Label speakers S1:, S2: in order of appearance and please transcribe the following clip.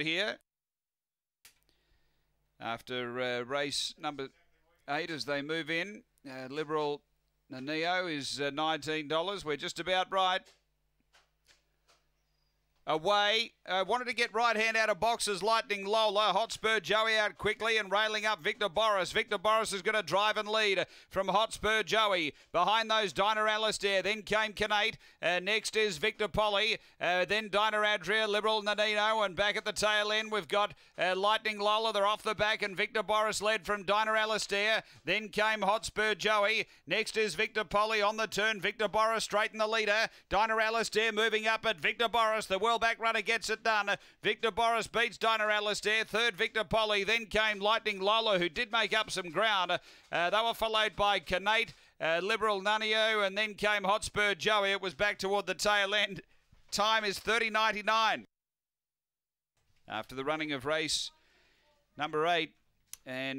S1: here after uh, race number eight as they move in. Uh, Liberal Neo is uh, $19. We're just about right away. Uh, wanted to get right hand out of boxes. Lightning Lola. Hotspur Joey out quickly and railing up Victor Boris. Victor Boris is going to drive and lead from Hotspur Joey. Behind those, Dinah Alistair. Then came Canate. Uh, next is Victor Polly. Uh, then Dinah Adria, Liberal Nanino. And back at the tail end, we've got uh, Lightning Lola. They're off the back and Victor Boris led from Dinah Alistair. Then came Hotspur Joey. Next is Victor Polly on the turn. Victor Boris straight in the leader. Dinah Alistair moving up at Victor Boris. The world well back runner gets it done. Victor Boris beats Dinah Alistair. Third, Victor Polly. Then came Lightning Lola, who did make up some ground. Uh, they were followed by Canate, uh, Liberal Nunio, and then came Hotspur Joey. It was back toward the tail end. Time is 30.99. After the running of race number eight and